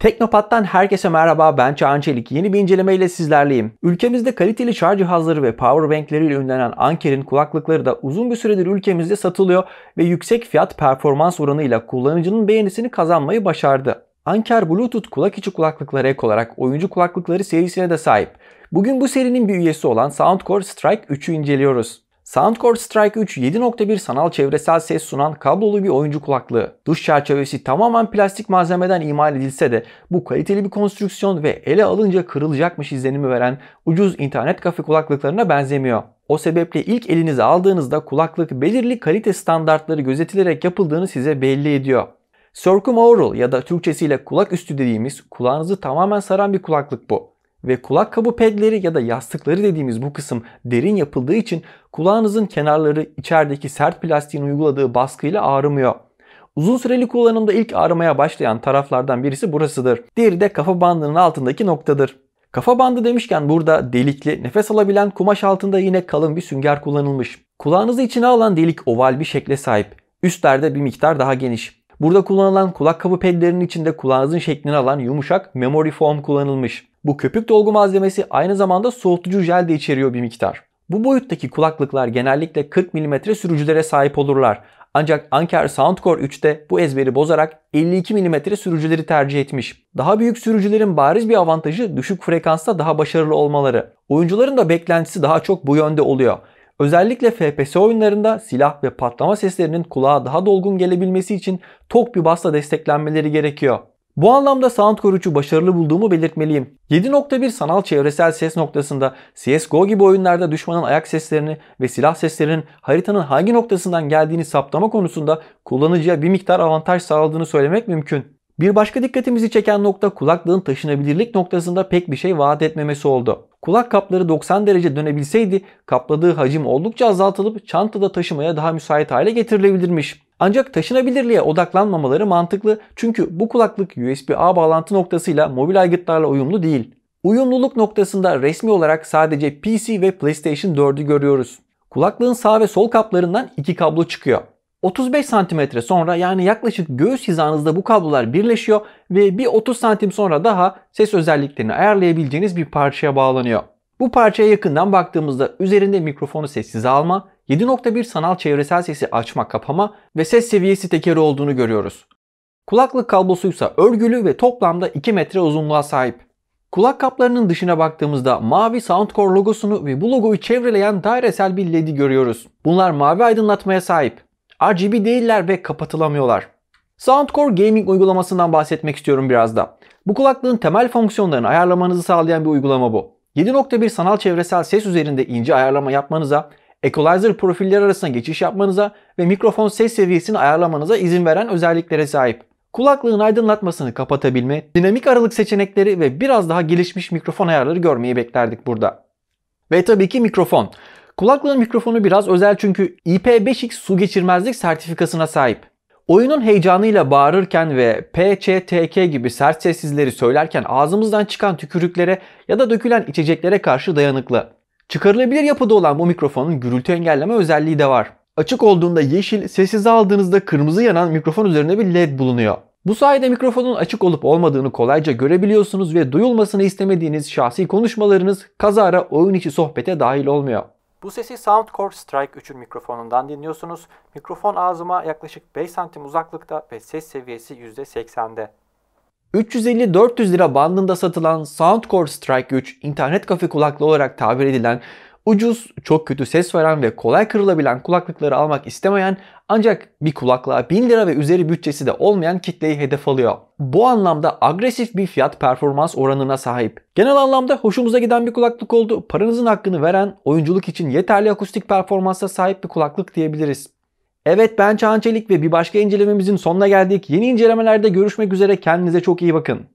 Teknopat'tan herkese merhaba ben Çağan Çelik. Yeni bir inceleme ile sizlerleyim. Ülkemizde kaliteli şarj cihazları ve power powerbankleri ile ünlenen Anker'in kulaklıkları da uzun bir süredir ülkemizde satılıyor ve yüksek fiyat performans oranıyla kullanıcının beğenisini kazanmayı başardı. Anker Bluetooth kulak içi kulaklıklara ek olarak oyuncu kulaklıkları serisine de sahip. Bugün bu serinin bir üyesi olan Soundcore Strike 3'ü inceliyoruz. Soundcore Strike 3 7.1 sanal çevresel ses sunan kablolu bir oyuncu kulaklığı. Duş çerçevesi tamamen plastik malzemeden imal edilse de bu kaliteli bir konstrüksiyon ve ele alınca kırılacakmış izlenimi veren ucuz internet kafe kulaklıklarına benzemiyor. O sebeple ilk elinize aldığınızda kulaklık belirli kalite standartları gözetilerek yapıldığını size belli ediyor. Circumaural ya da Türkçesiyle kulak üstü dediğimiz kulağınızı tamamen saran bir kulaklık bu ve kulak kabı pedleri ya da yastıkları dediğimiz bu kısım derin yapıldığı için kulağınızın kenarları içerideki sert plastiğin uyguladığı baskıyla ağrımıyor. Uzun süreli kullanımda ilk ağrımaya başlayan taraflardan birisi burasıdır. Diğeri de kafa bandının altındaki noktadır. Kafa bandı demişken burada delikli, nefes alabilen kumaş altında yine kalın bir sünger kullanılmış. Kulağınızı içine alan delik oval bir şekle sahip. Üstlerde bir miktar daha geniş. Burada kullanılan kulak kabı pedlerinin içinde kulağınızın şeklini alan yumuşak memory foam kullanılmış. Bu köpük dolgu malzemesi aynı zamanda soğutucu jel de içeriyor bir miktar. Bu boyuttaki kulaklıklar genellikle 40 mm sürücülere sahip olurlar. Ancak Anker Soundcore 3'te bu ezberi bozarak 52 mm sürücüleri tercih etmiş. Daha büyük sürücülerin bariz bir avantajı düşük frekansta daha başarılı olmaları. Oyuncuların da beklentisi daha çok bu yönde oluyor. Özellikle FPS oyunlarında silah ve patlama seslerinin kulağa daha dolgun gelebilmesi için tok bir basla desteklenmeleri gerekiyor. Bu anlamda sound koruyucu başarılı bulduğumu belirtmeliyim. 7.1 sanal çevresel ses noktasında CSGO gibi oyunlarda düşmanın ayak seslerini ve silah seslerinin haritanın hangi noktasından geldiğini saptama konusunda kullanıcıya bir miktar avantaj sağladığını söylemek mümkün. Bir başka dikkatimizi çeken nokta kulaklığın taşınabilirlik noktasında pek bir şey vaat etmemesi oldu. Kulak kapları 90 derece dönebilseydi kapladığı hacim oldukça azaltılıp çantada taşımaya daha müsait hale getirilebilirmiş. Ancak taşınabilirliğe odaklanmamaları mantıklı çünkü bu kulaklık USB-A bağlantı noktasıyla mobil aygıtlarla uyumlu değil. Uyumluluk noktasında resmi olarak sadece PC ve PlayStation 4'ü görüyoruz. Kulaklığın sağ ve sol kaplarından iki kablo çıkıyor. 35 cm sonra yani yaklaşık göğüs hizanızda bu kablolar birleşiyor ve bir 30 cm sonra daha ses özelliklerini ayarlayabileceğiniz bir parçaya bağlanıyor. Bu parçaya yakından baktığımızda üzerinde mikrofonu sessize alma, 7.1 sanal çevresel sesi açma kapama ve ses seviyesi tekeri olduğunu görüyoruz. Kulaklık kablosuysa örgülü ve toplamda 2 metre uzunluğa sahip. Kulak kaplarının dışına baktığımızda mavi Soundcore logosunu ve bu logoyu çevreleyen dairesel bir LED'i görüyoruz. Bunlar mavi aydınlatmaya sahip. RGB değiller ve kapatılamıyorlar. Soundcore Gaming uygulamasından bahsetmek istiyorum biraz da. Bu kulaklığın temel fonksiyonlarını ayarlamanızı sağlayan bir uygulama bu. 7.1 sanal çevresel ses üzerinde ince ayarlama yapmanıza Equalizer profilleri arasında geçiş yapmanıza ve mikrofon ses seviyesini ayarlamanıza izin veren özelliklere sahip. Kulaklığın aydınlatmasını kapatabilme, dinamik aralık seçenekleri ve biraz daha gelişmiş mikrofon ayarları görmeyi beklerdik burada. Ve tabii ki mikrofon. Kulaklığın mikrofonu biraz özel çünkü IP5X su geçirmezlik sertifikasına sahip. Oyunun heyecanıyla bağırırken ve PCTK gibi sert sessizleri söylerken ağzımızdan çıkan tükürüklere ya da dökülen içeceklere karşı dayanıklı. Çıkarılabilir yapıda olan bu mikrofonun gürültü engelleme özelliği de var. Açık olduğunda yeşil, sessiz aldığınızda kırmızı yanan mikrofon üzerinde bir led bulunuyor. Bu sayede mikrofonun açık olup olmadığını kolayca görebiliyorsunuz ve duyulmasını istemediğiniz şahsi konuşmalarınız kazara oyun içi sohbete dahil olmuyor. Bu sesi Soundcore Strike 3'ün mikrofonundan dinliyorsunuz. Mikrofon ağzıma yaklaşık 5 santim uzaklıkta ve ses seviyesi %80'de. 350-400 lira bandında satılan Soundcore Strike 3 internet kafe kulaklığı olarak tabir edilen ucuz, çok kötü ses veren ve kolay kırılabilen kulaklıkları almak istemeyen ancak bir kulaklığa 1000 lira ve üzeri bütçesi de olmayan kitleyi hedef alıyor. Bu anlamda agresif bir fiyat performans oranına sahip. Genel anlamda hoşumuza giden bir kulaklık oldu. Paranızın hakkını veren, oyunculuk için yeterli akustik performansa sahip bir kulaklık diyebiliriz. Evet ben Çağan Çelik ve bir başka incelememizin sonuna geldik. Yeni incelemelerde görüşmek üzere kendinize çok iyi bakın.